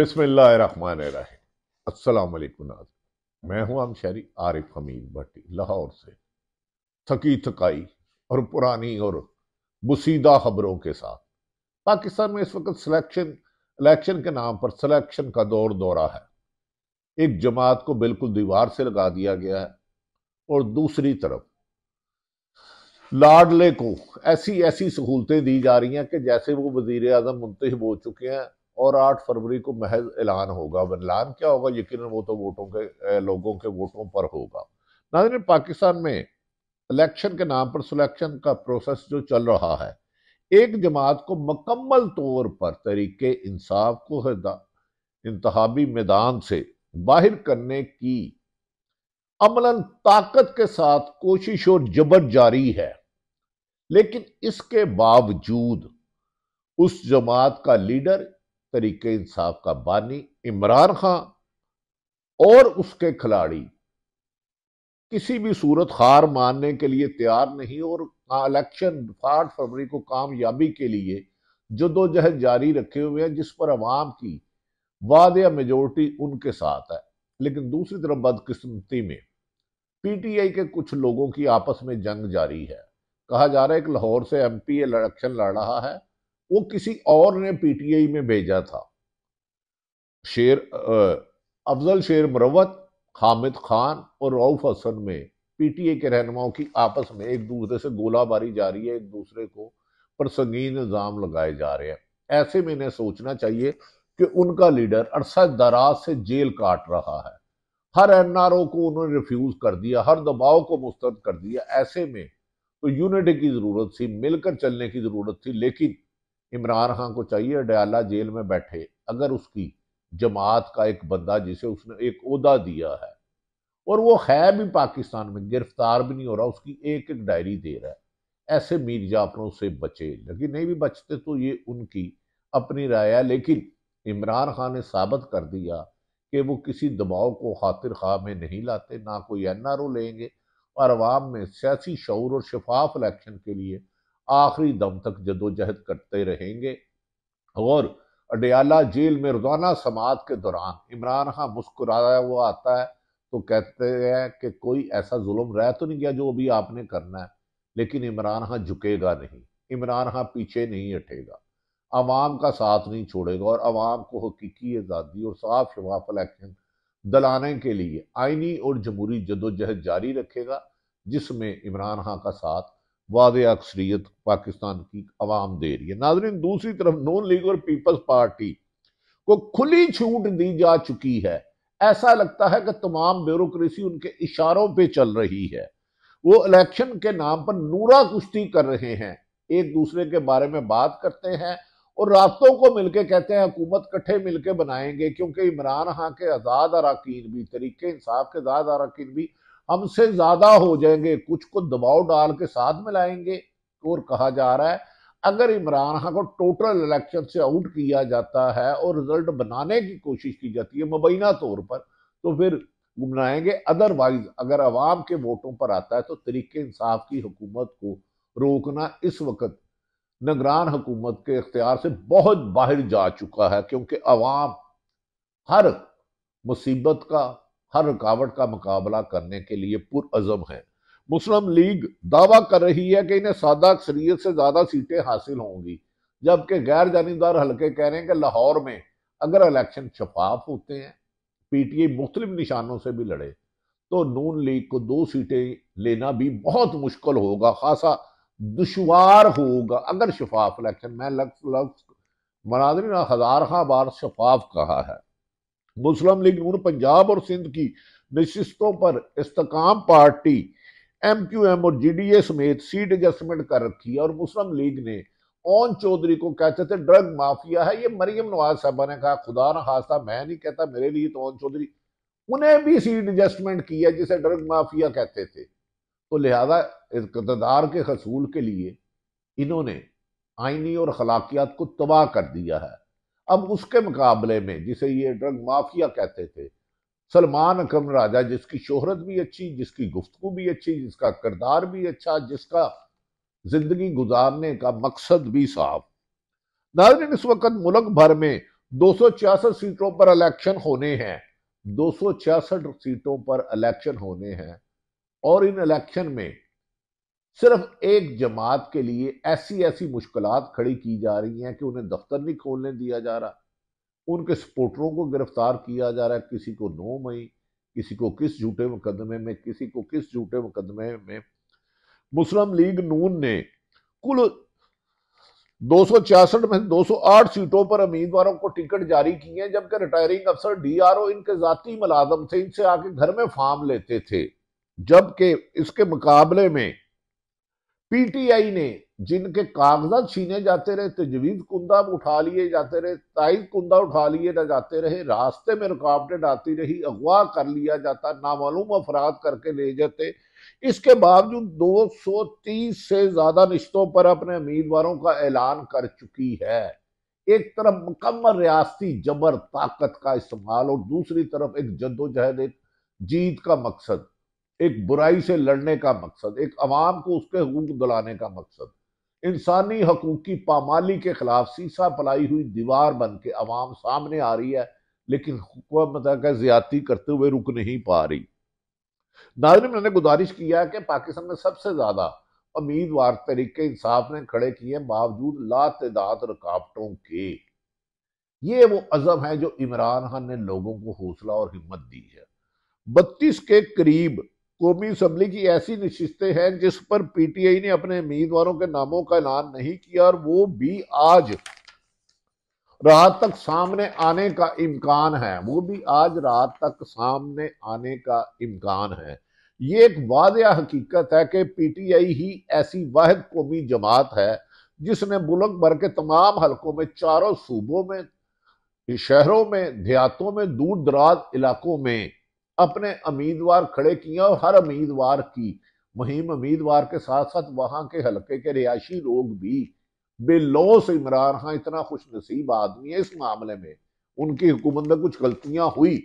बिसमीम मैं हूं आम शहरी आरिफ हमीद भट्टी लाहौर से थकी थकाई और पुरानी और बसीदा खबरों के साथ पाकिस्तान में इस वक्त सिलेक्शन इलेक्शन के नाम पर सिलेक्शन का दौर दौरा है एक जमात को बिल्कुल दीवार से लगा दिया गया है और दूसरी तरफ लाडले को ऐसी ऐसी सहूलतें दी जा रही हैं कि जैसे वो वजीर अजम मुंतब हो चुके हैं और 8 फरवरी को महज ऐलान होगा अब ऐलान क्या होगा यकीन वो तो वोटों के लोगों के वोटों पर होगा नाजरन पाकिस्तान में इलेक्शन के नाम पर सिलेक्शन का प्रोसेस जो चल रहा है एक जमात को मकम्मल तौर पर तरीके इंसाफ को इंतहाबी मैदान से बाहर करने की अमलन ताकत के साथ कोशिश और जबर जारी है लेकिन इसके बावजूद उस जमात का लीडर तरीके इंसाफ का बानी इमरान खान और उसके खिलाड़ी किसी भी सूरत खार मानने के लिए तैयार नहीं और इलेक्शन आठ फरवरी को कामयाबी के लिए जदोजहद जारी रखे हुए हैं जिस पर आवाम की वाद या मेजोरिटी उनके साथ है लेकिन दूसरी तरफ बदकिस्मती में पीटीआई के कुछ लोगों की आपस में जंग जारी है कहा जा रहा है कि लाहौर से पी इलेक्शन लड़ रहा है वो किसी और ने पीटीआई में भेजा था शेर अफजल शेर मरवत हामिद खान और रऊफ हसन में पीटीए के रहनुमाओं की आपस में एक दूसरे से गोलाबारी जा रही है एक दूसरे को पर संगीन इल्ज़ाम लगाए जा रहे हैं ऐसे में इन्हें सोचना चाहिए कि उनका लीडर अरसा दराज से जेल काट रहा है हर एन आर ओ को उन्होंने रिफ्यूज़ कर दिया हर दबाव को मुस्तरद कर दिया ऐसे में तो यूनिटी की ज़रूरत थी मिलकर चलने की ज़रूरत थी लेकिन इमरान खान को चाहिए डयाला जेल में बैठे अगर उसकी जमात का एक बंदा जिसे उसने एक उहदा दिया है और वो है भी पाकिस्तान में गिरफ्तार भी नहीं हो रहा उसकी एक एक डायरी दे रहा है ऐसे मीर जाफरों से बचे लेकिन नहीं भी बचते तो ये उनकी अपनी राय है लेकिन इमरान खान ने साबित कर दिया कि वो किसी दबाव को खातिर खा में नहीं लाते ना कोई एन आर ओ लेंगे और आवाम में सियासी शौर और शफाफ इलेक्शन के लिए आखिरी दम तक जदोजहद करते रहेंगे और अडयाला जेल में रोजाना समात के दौरान इमरान खां मुस्कुराया हुआ आता है तो कहते हैं कि कोई ऐसा जुल्म रह तो नहीं गया जो अभी आपने करना है लेकिन इमरान खां झुकेगा नहीं इमरान खां पीछे नहीं हटेगा आवाम का साथ नहीं छोड़ेगा और आवाम को हकीकी आज़ादी और साफ शफाफ इलेक्शन दिलाने के लिए आइनी और जमहूरी जदोजहद जारी रखेगा जिसमें इमरान खां का साथ वाद अक्सरीत पाकिस्तान की आवाम दे रही है नाजरीन दूसरी तरफ नॉन लीग और पीपल्स पार्टी को खुली छूट दी जा चुकी है ऐसा लगता है कि तमाम ब्यूरोसी उनके इशारों पर चल रही है वो इलेक्शन के नाम पर नूरा कुश्ती कर रहे हैं एक दूसरे के बारे में बात करते हैं और रातों को मिलके कहते हैं हुकूमत कट्ठे मिलकर बनाएंगे क्योंकि इमरान खां के आज़ाद अरकान भी तरीके इंसाफ के आज़ाद अरकान भी हमसे ज्यादा हो जाएंगे कुछ को दबाव डाल के साथ में लाएंगे और कहा जा रहा है अगर इमरान खान को टोटल इलेक्शन से आउट किया जाता है और रिजल्ट बनाने की कोशिश की जाती है मुबैना तौर पर तो फिर गुमनाएंगे अदरवाइज अगर अवाम के वोटों पर आता है तो तरीके इंसाफ की हुकूमत को रोकना इस वक्त नगरान हुकूमत के इख्तियार से बहुत बाहर जा चुका है क्योंकि अवाम हर मुसीबत का हर रुकावट का मुकाबला करने के लिए पुरजम है मुस्लिम लीग दावा कर रही है कि इन्हें सादा अक्सरीत से ज़्यादा सीटें हासिल होंगी जबकि गैर जानीदार हल्के कह रहे हैं कि लाहौर में अगर इलेक्शन शफाफ होते हैं पीटीए मुख्तलिफ निशानों से भी लड़े तो नून लीग को दो सीटें लेना भी बहुत मुश्किल होगा खासा दुशवार होगा अगर शफाफ इलेक्शन मैं लफ्ज लफ्स ने हजार बार शफाफ कहा है मुस्लिम लीग नून पंजाब और सिंध की नशस्तों पर Istehkam Party M Q M और जी डी ए समेत सीट एडजस्टमेंट कर रखी है और मुस्लिम लीग ने ओन चौधरी को कहते थे ड्रग माफिया है ये मरियम नवाज साहबा ने कहा खुदा न खास्ता मैं नहीं कहता मेरे लिए तो ओन चौधरी उन्हें भी सीट एडजस्टमेंट की है जिसे ड्रग माफिया कहते थे तो लिहाजा इकतदार के हसूल के लिए इन्होंने आइनी और खलाकियात को तबाह कर दिया है अब उसके मुकाबले में जिसे ये ड्रग माफिया कहते थे सलमान अकम राजा जिसकी शोहरत भी अच्छी जिसकी गुफ्तु भी अच्छी जिसका किरदार भी अच्छा जिसका जिंदगी गुजारने का मकसद भी साफ नाजरीन इस वक्त मुल्क भर में दो सीटों पर इलेक्शन होने हैं दो सीटों पर इलेक्शन होने हैं और इन इलेक्शन में सिर्फ एक जमात के लिए ऐसी ऐसी मुश्किल खड़ी की जा रही हैं कि उन्हें दफ्तर नहीं खोलने दिया जा रहा उनके सपोर्टरों को गिरफ्तार किया जा रहा है किसी को नौ मई किसी को किस झूठे मुकदमे में किसी को किस झूठे मुकदमे में मुस्लिम लीग नून ने कुल दो में 208 सीटों पर उम्मीदवारों को टिकट जारी किए हैं जबकि रिटायरिंग अफसर डीआरओ इनके जाती मुलाजम थे इनसे आके घर में फार्म लेते थे जबकि इसके मुकाबले में पीटीआई ने जिनके कागजात छीने जाते रहे तजवीज कुंदा उठा लिए जाते रहे ताइज कुंदा उठा लिए ना जाते रहे रास्ते में रुकावटें डालती रही अगवा कर लिया जाता नामालूम अफराद करके ले जाते इसके बावजूद 230 से ज्यादा रिश्तों पर अपने उम्मीदवारों का ऐलान कर चुकी है एक तरफ मुकम्मल रियासती जबर ताकत का इस्तेमाल और दूसरी तरफ एक जद्दोजहद जीत का मकसद एक बुराई से लड़ने का मकसद एक अवाम को उसके हकूक दिलाने का मकसद इंसानी हकूक की पामाली के खिलाफ सीसा पलाई हुई दीवार बन के अवाम सामने आ रही है लेकिन हुकूमत का करते हुए रुक नहीं पा रही नाजरी मैंने गुजारिश किया है कि पाकिस्तान में सबसे ज़्यादा उम्मीदवार तरीके इंसाफ ने खड़े किए बावजूद ला तदाद रुकावटों के ये वो अजम है जो इमरान खान ने लोगों को हौसला और हिम्मत दी है बत्तीस के करीब कौमी असम्बली की ऐसी नशस्तें हैं जिस पर पीटीआई ने अपने उम्मीदवारों के नामों का ऐलान नहीं किया और वो भी आज रात तक सामने आने का इम्कान है वो भी आज रात तक सामने आने का इम्कान है ये एक वाज हकीकत है कि पीटीआई ही ऐसी वाद कौमी जमात है जिसने मुल्क भर के तमाम हलकों में चारों सूबों में शहरों में देहातों में दूर दराज इलाकों में अपने उम्मीदवार खड़े किए और हर उम्मीदवार की मुहिम उम्मीदवार के साथ साथ वहाँ के हलके के रिहायशी लोग भी बेलौस इमरान खां इतना खुश नसीब आदमी है इस मामले में उनकी हुकूमत में कुछ गलतियाँ हुई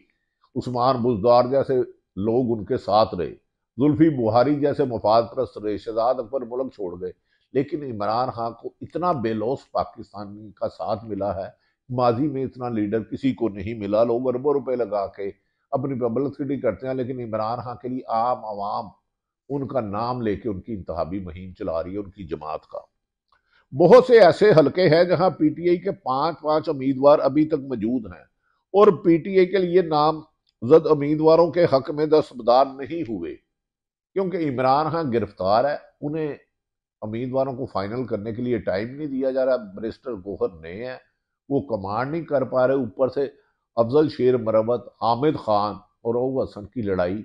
उस्मान बुजदार जैसे लोग उनके साथ रहे जुल्फी बुहारी जैसे मफाद परस्त रहे शहजाद अकबर मुल्क छोड़ गए लेकिन इमरान खान को इतना बेलौस पाकिस्तानी का साथ मिला है माजी में इतना लीडर किसी को नहीं मिला लोग अरबों रुपए लगा के अपनी पब्लिसिटी करते हैं लेकिन इमरान खान के लिए आम आवाम उनका नाम लेके उनकी इंतहाबी मुहिम चला रही है उनकी जमात का बहुत से ऐसे हलके हैं जहां पीटीआई के पांच पांच उम्मीदवार अभी तक मौजूद हैं और पीटीआई के लिए नाम जद उम्मीदवारों के हक में दस्तबदार नहीं हुए क्योंकि इमरान खान गिरफ्तार है उन्हें उम्मीदवारों को फाइनल करने के लिए टाइम नहीं दिया जा रहा बरिस्टर गोहर नए हैं वो कमांड नहीं कर पा रहे ऊपर से अफजल शेर मरवत हामिद खान और ओ हसन की लड़ाई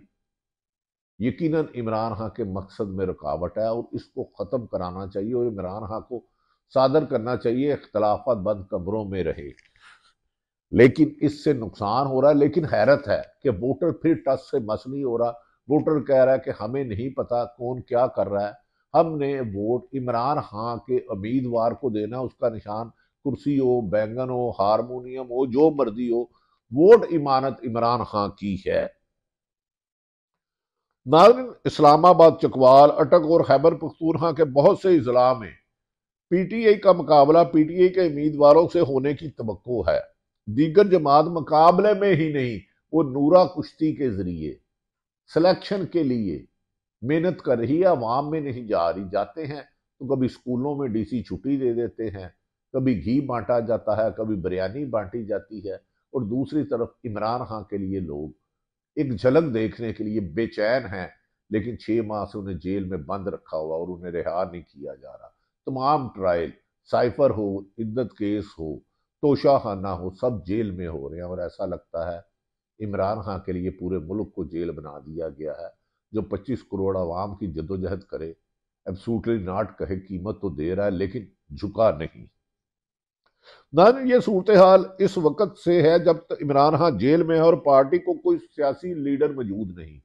यकीनन इमरान खां के मकसद में रुकावट है और इसको ख़त्म कराना चाहिए और इमरान खां को सादर करना चाहिए अख्तलाफा बंद कमरों में रहे लेकिन इससे नुकसान हो रहा है लेकिन हैरत है कि वोटर फिर टस से मस नहीं हो रहा वोटर कह रहा है कि हमें नहीं पता कौन क्या कर रहा है हमने वोट इमरान खां के उम्मीदवार को देना उसका निशान कुर्सी हो बैंगन हो हारमोनियम हो जो मर्जी हो वोट इमानत इमरान खां की है नाजन इस्लामाबाद चकवाल अटक और खैबर पख्तूरखा के बहुत से अजला में पीटीआई का मुकाबला पीटीआई के उम्मीदवारों से होने की तो है दीगर जमात मुकाबले में ही नहीं वो नूरा कुश्ती के जरिए सिलेक्शन के लिए मेहनत कर रही है आवाम में नहीं जा रही जाते हैं तो कभी स्कूलों में डीसी छुट्टी दे देते हैं कभी घी बांटा जाता है कभी बिरयानी बांटी जाती है और दूसरी तरफ इमरान खां के लिए लोग एक झलक देखने के लिए बेचैन हैं लेकिन छः माह से उन्हें जेल में बंद रखा हुआ और उन्हें रिहा नहीं किया जा रहा तमाम ट्रायल साइफर हो इद्दत केस हो तोशाखाना हो सब जेल में हो रहे हैं और ऐसा लगता है इमरान खां के लिए पूरे मुल्क को जेल बना दिया गया है जो 25 करोड़ आवाम की जदोजहद करे एब्सूटली नाट कहे कीमत तो दे रहा है लेकिन झुका नहीं नाजन ये सूरत हाल इस वक्त से है जब इमरान खान जेल में है और पार्टी को कोई सियासी लीडर मौजूद नहीं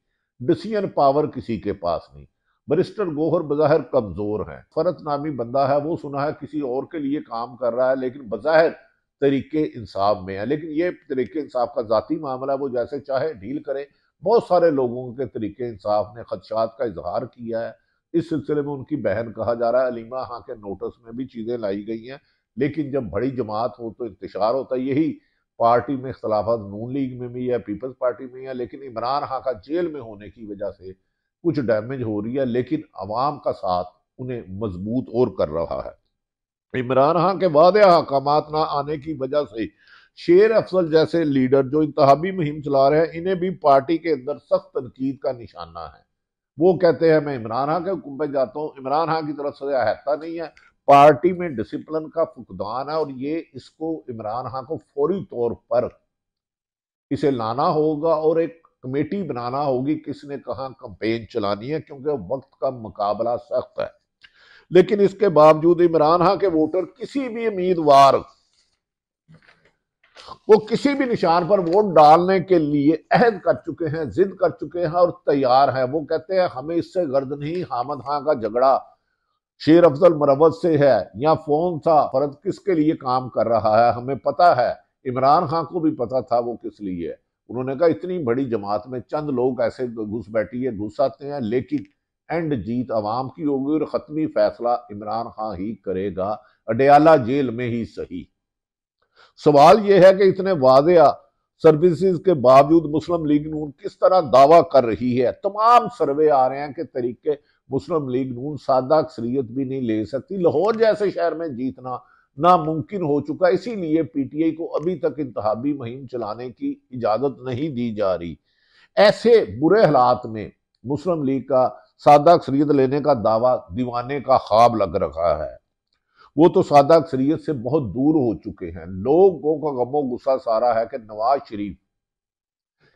डिसीजन पावर किसी के पास नहीं बरिस्टर गोहर बज़ाहिर कमज़ोर हैं फरत नामी बंदा है वो सुना है किसी और के लिए काम कर रहा है लेकिन बज़ाहिर तरीके इंसाफ में है लेकिन ये तरीके इंसाफ का ज़ाती मामला है वो जैसे चाहे डील करें बहुत सारे लोगों के तरीके इंसाफ ने खदशात का इजहार किया है इस सिलसिले में उनकी बहन कहा जा रहा है अलीमा हाँ के नोटिस में भी चीज़ें लाई गई हैं लेकिन जब बड़ी जमात हो तो इंतजार होता है यही पार्टी में अख्तलाफा नून लीग में भी है पीपल्स पार्टी में है लेकिन इमरान खां का जेल में होने की वजह से कुछ डैमेज हो रही है लेकिन अवाम का साथ उन्हें मजबूत और कर रहा है इमरान खां के वादे अहकाम ना आने की वजह से शेर अफसल जैसे लीडर जो इंतहाबी मुहिम चला रहे हैं इन्हें भी पार्टी के अंदर सख्त तनकीद का निशाना है वो कहते हैं मैं इमरान खां के हुक्म पर जाता हूँ इमरान खां की तरफ से अहता नहीं है पार्टी में डिसिप्लिन का फुकदान है और ये इसको इमरान खान को फौरी तौर पर इसे लाना होगा और एक कमेटी बनाना होगी किसने कहा कंपेन चलानी है क्योंकि वक्त का मुकाबला सख्त है लेकिन इसके बावजूद इमरान खान के वोटर किसी भी उम्मीदवार वो किसी भी निशान पर वोट डालने के लिए अहद कर चुके हैं जिद कर चुके हैं और तैयार हैं वो कहते हैं हमें इससे गर्द नहीं हामद खां का झगड़ा शेर अफजल मरवत से है या फोन था फर्द किसके लिए काम कर रहा है हमें पता है इमरान खान को भी पता था वो किस लिए उन्होंने कहा इतनी बड़ी जमात में चंद लोग ऐसे घुस है घुस आते हैं लेकिन एंड जीत आवाम की होगी और ख़त्मी फैसला इमरान खान ही करेगा अडयाला जेल में ही सही सवाल यह है कि इतने वाजया सर्विसेज के बावजूद मुस्लिम लीग नून किस तरह दावा कर रही है तमाम सर्वे आ रहे हैं कि तरीके मुस्लिम लीग नून सादा अक्सरियत भी नहीं ले सकती लाहौर जैसे शहर में जीतना नामुमकिन हो चुका इसीलिए पीटीआई को अभी तक इंतहाबी मुहिम चलाने की इजाज़त नहीं दी जा रही ऐसे बुरे हालात में मुस्लिम लीग का सादा अक्सरीत लेने का दावा दीवाने का ख्वाब लग रहा है वो तो सादा अक्सरीत से बहुत दूर हो चुके हैं लोगों का गमो गुस्सा सारा है कि नवाज शरीफ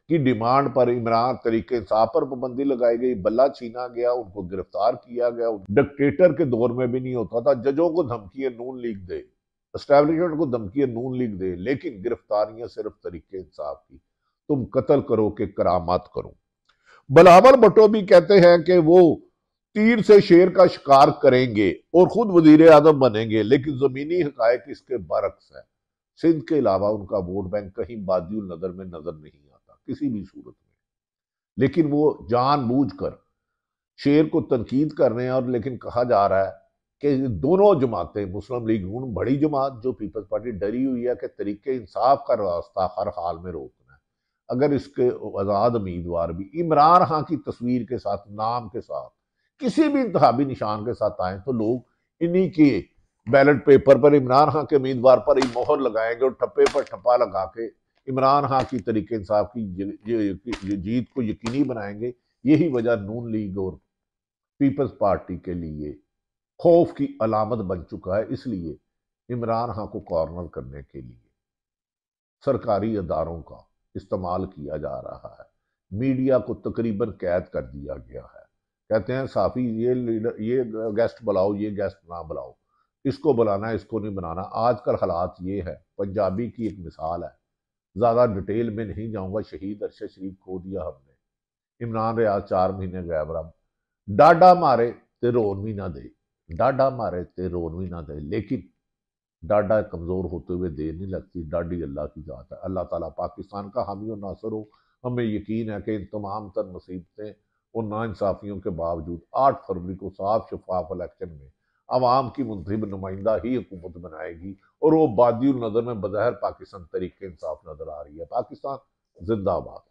की डिमांड पर इमरान तरीके इंसाफ पर पाबंदी लगाई गई बल्ला छीना गया उनको गिरफ्तार किया गया डिक्टेटर के दौर में भी नहीं होता था जजों को धमकी नून लीग दे इस्टेब्लिशमेंट को धमकी नून लीग दे लेकिन गिरफ्तारियां सिर्फ तरीके इंसाफ की तुम कत्ल करो के करामात करो बलावल भट्टो भी कहते हैं कि वो तीर से शेर का शिकार करेंगे और खुद वजीर आजम बनेंगे लेकिन जमीनी हकायक इसके बरक्स है सिंध के अलावा उनका वोट बैंक कहीं बादल नजर में नजर नहीं किसी भी सूरत में लेकिन वो जानबूझकर शेर को तनकीद कर रहे हैं और लेकिन कहा जा रहा है कि दोनों जमातें मुस्लिम लीग नून बड़ी जमात जो पीपल्स पार्टी डरी हुई है कि तरीके इंसाफ का रास्ता हर हाल में रोकना है अगर इसके आज़ाद उम्मीदवार भी इमरान खां की तस्वीर के साथ नाम के साथ किसी भी इंतबी निशान के साथ आए तो लोग इन्हीं के बैलेट पेपर पर इमरान खां के उम्मीदवार पर ही मोहर लगाएंगे और ठप्पे पर ठप्पा लगा के इमरान खां की तरीके इंसाफ की जीत को यकीनी बनाएंगे यही वजह नून लीग और पीपल्स पार्टी के लिए खौफ की अलामत बन चुका है इसलिए इमरान खां को कॉर्नर करने के लिए सरकारी अदारों का इस्तेमाल किया जा रहा है मीडिया को तकरीबन कैद कर दिया गया है कहते हैं साफी ये लीडर ये गेस्ट बुलाओ ये गेस्ट ना बुलाओ इसको बुलाना इसको नहीं बनाना आजकल हालात ये है पंजाबी की एक मिसाल है ज़्यादा डिटेल में नहीं जाऊँगा शहीद अरशद शरीफ खो दिया हमने इमरान रियाज चार महीने गैब रहा डाडा मारे तो रोन भी ना दे डाडा मारे तो रोन भी ना दे लेकिन डाडा कमज़ोर होते हुए देर नहीं लगती डाडी अल्लाह की जात है अल्लाह ताला पाकिस्तान का हामी और नासर हो हमें यकीन है कि इन तमाम तर मुसीबतें और नाानसाफ़ियों के बावजूद आठ फरवरी को साफ शफाफ इलेक्शन में आवाम की मुंतब नुमाइंदा ही हुकूमत बनाएगी और वो बादी नज़र में बज़ाहिर पाकिस्तान तरीके इंसाफ नज़र आ रही है पाकिस्तान जिंदाबाद